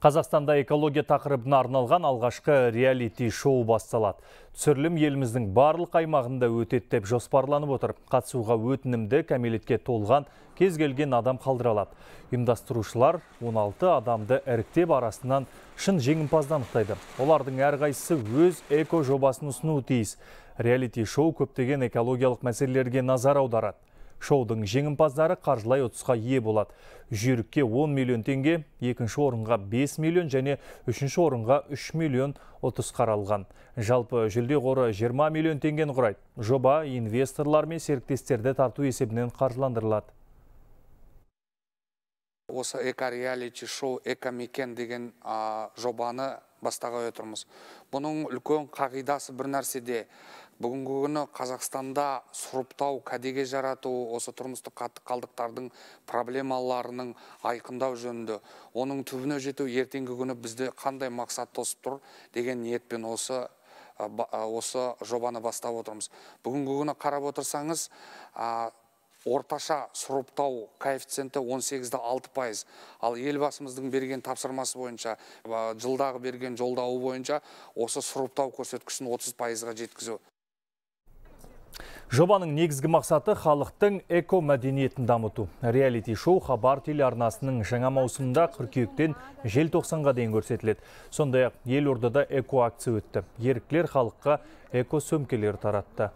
Қазақстанда экология тақырыбына арналған алғашқы реалити шоу басталады. Түсірілім еліміздің барлық аймағында өтеттеп деп жоспарланып отырып, Қатысуға өтінімді кәмелетке толған кезгелген адам қалдыралады. Ұйымдастырушылар 16 адамды іріктеп арасынан шын жеңімпазды анықтайды. Олардың әрғайсы өз эко жобасын ұсынуы тиіс. Реалити шоу көптеген экологиялық мәселелерге назар аударады. Шоудың жеңімпаздары қаржылай ұтысқа ие болады. Жүрікке 10 миллион теңге, екінші орынға 5 миллион және үшінші орынға 3 миллион ұтыс қаралған. Жалпы жүлде қоры 20 миллион теңгені құрайды. Жоба инвесторлар мен серіктестерді тарту есебінен қаржыландырылады осы эко шоу эко деген ә, жобаны бастаға отырмыз бұның үлкен қағидасы бір нәрседе бүгінгі күні қазақстанда сұрыптау кәдеге жарату осы тұрмыстық қатты қалдықтардың проблемаларының айқындау жөнінде оның түбіне жету ертеңгі күні бізде қандай мақсат тосып тұр деген ниетпен осы осы жобаны бастап отырмыз бүгінгі күні қарап отырсаңыз орташа сұрыптау коэффициенті 18-де 6 пайыз. Ал елбасымыздың берген тапсырмасы бойынша, жылдағы берген жолдауы бойынша осы сұрыптау көрсеткішін 30 пайызға жеткізу. Жобаның негізгі мақсаты халықтың эко-мәдениетін дамыту. Реалити шоу Хабар телеарнасының жаңа маусымында қыркүйектен жел 90-ға дейін көрсетіледі. Сондай ақ ордада эко-акция өтті. Еріктілер халыққа эко-сөмкелер таратты.